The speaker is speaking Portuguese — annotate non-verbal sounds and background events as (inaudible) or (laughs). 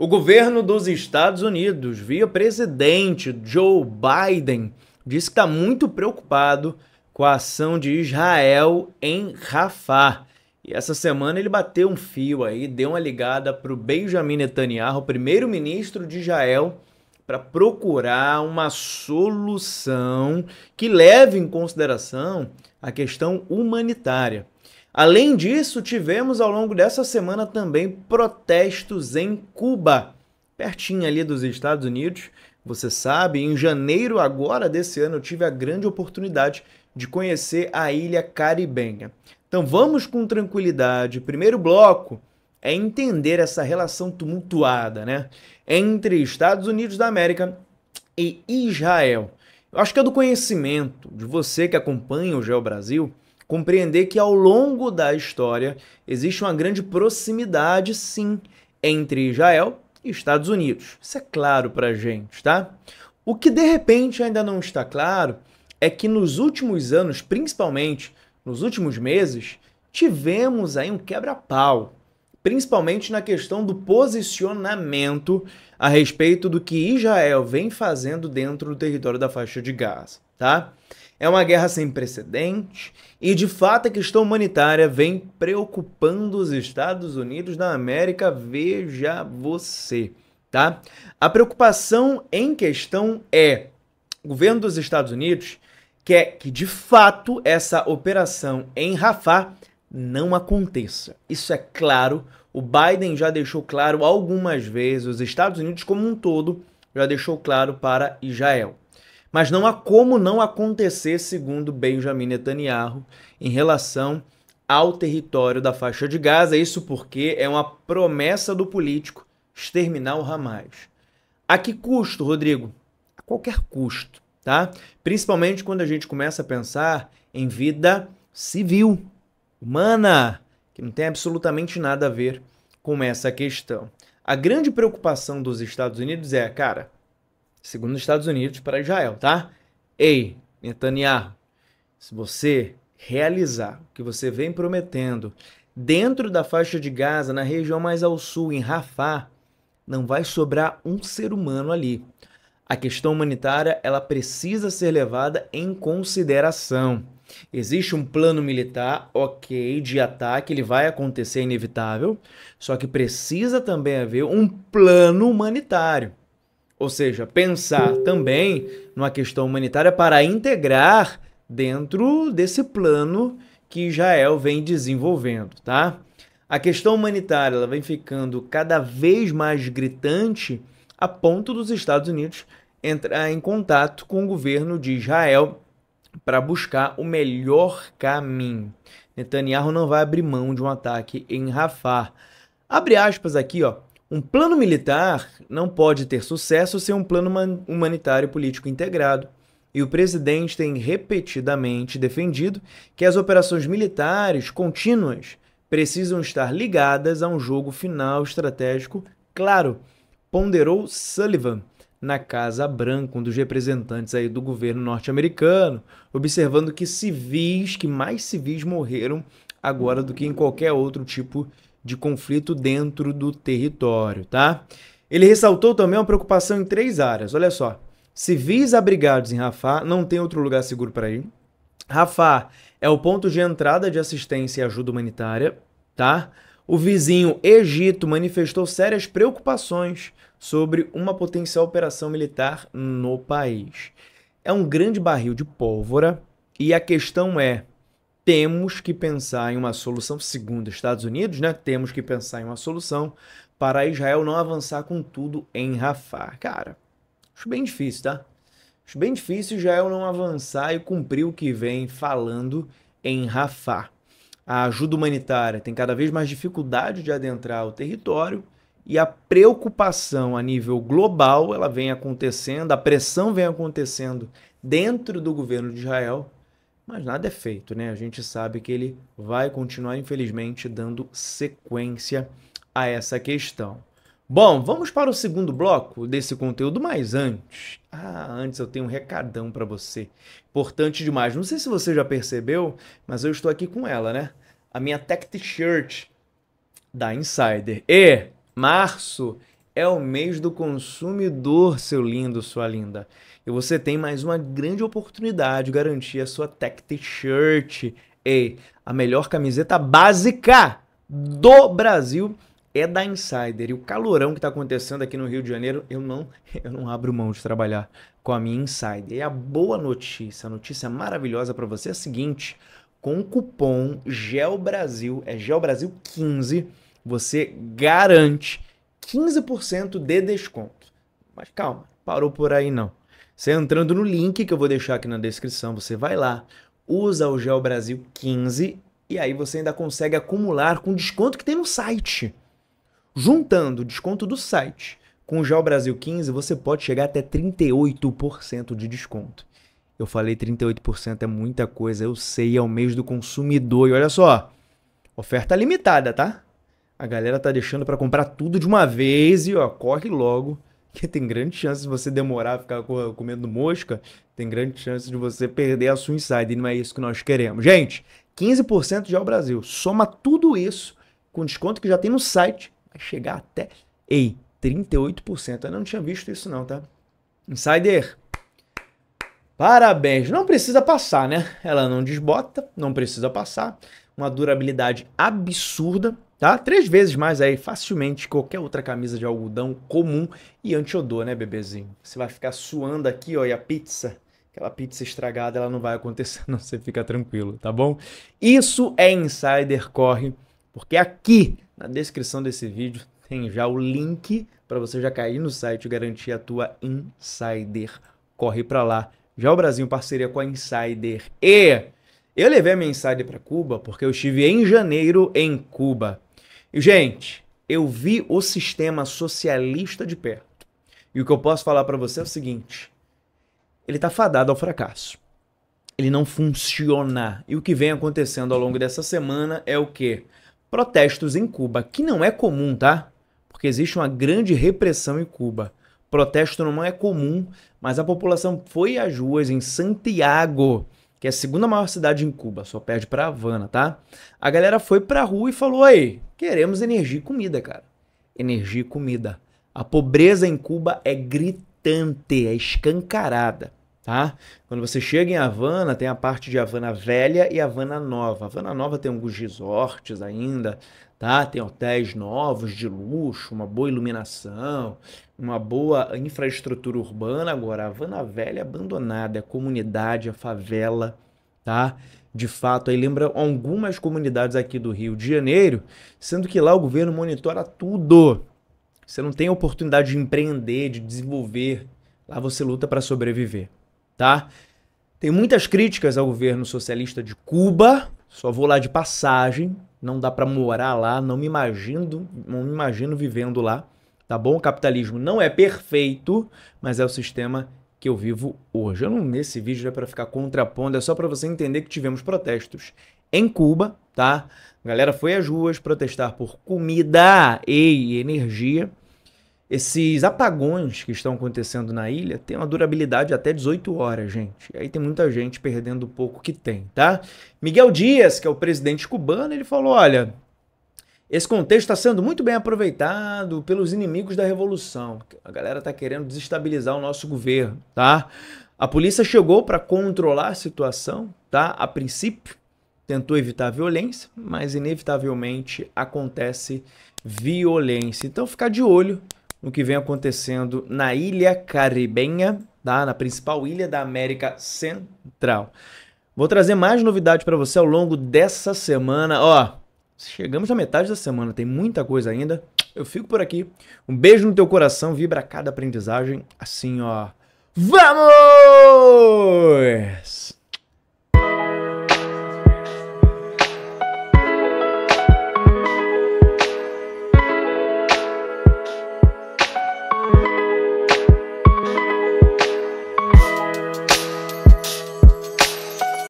O governo dos Estados Unidos, via presidente Joe Biden, disse que está muito preocupado com a ação de Israel em Rafah. E essa semana ele bateu um fio aí, deu uma ligada para o Benjamin Netanyahu, primeiro-ministro de Israel, para procurar uma solução que leve em consideração a questão humanitária. Além disso, tivemos ao longo dessa semana também protestos em Cuba, pertinho ali dos Estados Unidos. Você sabe, em janeiro agora desse ano eu tive a grande oportunidade de conhecer a ilha caribenha. Então vamos com tranquilidade. Primeiro bloco é entender essa relação tumultuada, né, entre Estados Unidos da América e Israel. Eu acho que é do conhecimento de você que acompanha o Geo Brasil compreender que ao longo da história existe uma grande proximidade, sim, entre Israel e Estados Unidos. Isso é claro para a gente, tá? O que de repente ainda não está claro é que nos últimos anos, principalmente nos últimos meses, tivemos aí um quebra-pau, principalmente na questão do posicionamento a respeito do que Israel vem fazendo dentro do território da faixa de Gaza, tá? É uma guerra sem precedente e, de fato, a questão humanitária vem preocupando os Estados Unidos da América, veja você, tá? A preocupação em questão é o governo dos Estados Unidos quer que, de fato, essa operação em Rafah não aconteça. Isso é claro, o Biden já deixou claro algumas vezes, os Estados Unidos como um todo já deixou claro para Israel. Mas não há como não acontecer, segundo Benjamin Netanyahu, em relação ao território da faixa de Gaza. Isso porque é uma promessa do político exterminar o Hamas. A que custo, Rodrigo? A qualquer custo, tá? Principalmente quando a gente começa a pensar em vida civil, humana, que não tem absolutamente nada a ver com essa questão. A grande preocupação dos Estados Unidos é, cara, segundo os Estados Unidos, para Israel, tá? Ei, Netanyahu, se você realizar o que você vem prometendo dentro da faixa de Gaza, na região mais ao sul, em Rafah, não vai sobrar um ser humano ali. A questão humanitária ela precisa ser levada em consideração. Existe um plano militar, ok, de ataque, ele vai acontecer, é inevitável, só que precisa também haver um plano humanitário. Ou seja, pensar também numa questão humanitária para integrar dentro desse plano que Israel vem desenvolvendo, tá? A questão humanitária ela vem ficando cada vez mais gritante a ponto dos Estados Unidos entrar em contato com o governo de Israel para buscar o melhor caminho. Netanyahu não vai abrir mão de um ataque em Rafah. Abre aspas aqui, ó. Um plano militar não pode ter sucesso sem um plano humanitário político integrado. E o presidente tem repetidamente defendido que as operações militares contínuas precisam estar ligadas a um jogo final estratégico claro, ponderou Sullivan na Casa Branca, um dos representantes aí do governo norte-americano, observando que civis, que mais civis morreram agora do que em qualquer outro tipo de de conflito dentro do território, tá? Ele ressaltou também uma preocupação em três áreas. Olha só. Civis abrigados em Rafah não tem outro lugar seguro para ir. Rafah é o ponto de entrada de assistência e ajuda humanitária, tá? O vizinho Egito manifestou sérias preocupações sobre uma potencial operação militar no país. É um grande barril de pólvora e a questão é: temos que pensar em uma solução, segundo Estados Unidos, né? Temos que pensar em uma solução para Israel não avançar com tudo em Rafah. Cara, acho bem difícil, tá? Acho bem difícil Israel não avançar e cumprir o que vem falando em Rafah. A ajuda humanitária tem cada vez mais dificuldade de adentrar o território e a preocupação a nível global, ela vem acontecendo, a pressão vem acontecendo dentro do governo de Israel mas nada é feito, né? A gente sabe que ele vai continuar, infelizmente, dando sequência a essa questão. Bom, vamos para o segundo bloco desse conteúdo, mas antes, ah, antes eu tenho um recadão para você. Importante demais. Não sei se você já percebeu, mas eu estou aqui com ela, né? A minha tech t-shirt da Insider. E março é o mês do consumidor, seu lindo, sua linda. E você tem mais uma grande oportunidade de garantir a sua Tech T-shirt. e a melhor camiseta básica do Brasil é da Insider. E o calorão que está acontecendo aqui no Rio de Janeiro, eu não, (laughs) eu não abro mão de trabalhar com a minha Insider. E a boa notícia, a notícia maravilhosa para você é a seguinte: com o cupom GEOBRASIL, é geobrasil 15 você garante 15% de desconto. Mas calma, parou por aí não. Você entrando no link que eu vou deixar aqui na descrição, você vai lá, usa o Gel Brasil 15 e aí você ainda consegue acumular com desconto que tem no site. Juntando o desconto do site com o Gel Brasil 15, você pode chegar até 38% de desconto. Eu falei 38% é muita coisa, eu sei, é o mês do consumidor. E olha só, oferta limitada, tá? A galera tá deixando para comprar tudo de uma vez e ó, corre logo, que tem grande chance de você demorar, ficar comendo mosca, tem grande chance de você perder a sua inside, e não é isso que nós queremos. Gente, 15% já é o Brasil. Soma tudo isso com desconto que já tem no site, vai chegar até ei, 38%. Eu não tinha visto isso não, tá? Insider, Parabéns. Não precisa passar, né? Ela não desbota, não precisa passar. Uma durabilidade absurda tá? Três vezes mais aí, facilmente, qualquer outra camisa de algodão comum e antiodor, né, bebezinho? Você vai ficar suando aqui, ó, e a pizza, aquela pizza estragada, ela não vai acontecer, (laughs) não, você fica tranquilo, tá bom? Isso é Insider Corre, porque aqui na descrição desse vídeo tem já o link para você já cair no site e garantir a tua Insider. Corre para lá. Já o Brasil em parceria com a Insider. E eu levei a minha Insider para Cuba porque eu estive em janeiro em Cuba. E, gente, eu vi o sistema socialista de perto. E o que eu posso falar para você é o seguinte: ele tá fadado ao fracasso. Ele não funciona. E o que vem acontecendo ao longo dessa semana é o quê? Protestos em Cuba, que não é comum, tá? Porque existe uma grande repressão em Cuba. Protesto não é comum, mas a população foi às ruas em Santiago que é a segunda maior cidade em Cuba, só perde para Havana, tá? A galera foi pra rua e falou: aí, queremos energia e comida, cara. Energia e comida. A pobreza em Cuba é gritante, é escancarada, tá? Quando você chega em Havana, tem a parte de Havana velha e Havana nova. Havana nova tem alguns resorts ainda, tá? Tem hotéis novos de luxo, uma boa iluminação, uma boa infraestrutura urbana. Agora, a Havana Velha é abandonada, a é comunidade, a é favela, tá? De fato, aí lembra algumas comunidades aqui do Rio de Janeiro, sendo que lá o governo monitora tudo. Você não tem oportunidade de empreender, de desenvolver. Lá você luta para sobreviver, tá? Tem muitas críticas ao governo socialista de Cuba. Só vou lá de passagem, não dá para morar lá, não me imagino, não me imagino vivendo lá tá bom? O capitalismo não é perfeito, mas é o sistema que eu vivo hoje. Eu não, nesse vídeo é para ficar contrapondo, é só para você entender que tivemos protestos em Cuba, tá? A galera foi às ruas protestar por comida e energia. Esses apagões que estão acontecendo na ilha têm uma durabilidade até 18 horas, gente. E aí tem muita gente perdendo o pouco que tem, tá? Miguel Dias, que é o presidente cubano, ele falou: olha, esse contexto está sendo muito bem aproveitado pelos inimigos da revolução. A galera está querendo desestabilizar o nosso governo, tá? A polícia chegou para controlar a situação, tá? A princípio, tentou evitar a violência, mas inevitavelmente acontece violência. Então, ficar de olho no que vem acontecendo na ilha caribenha, tá? Na principal ilha da América Central. Vou trazer mais novidade para você ao longo dessa semana, ó. Chegamos na metade da semana, tem muita coisa ainda. Eu fico por aqui. Um beijo no teu coração, vibra cada aprendizagem. Assim, ó. Vamos!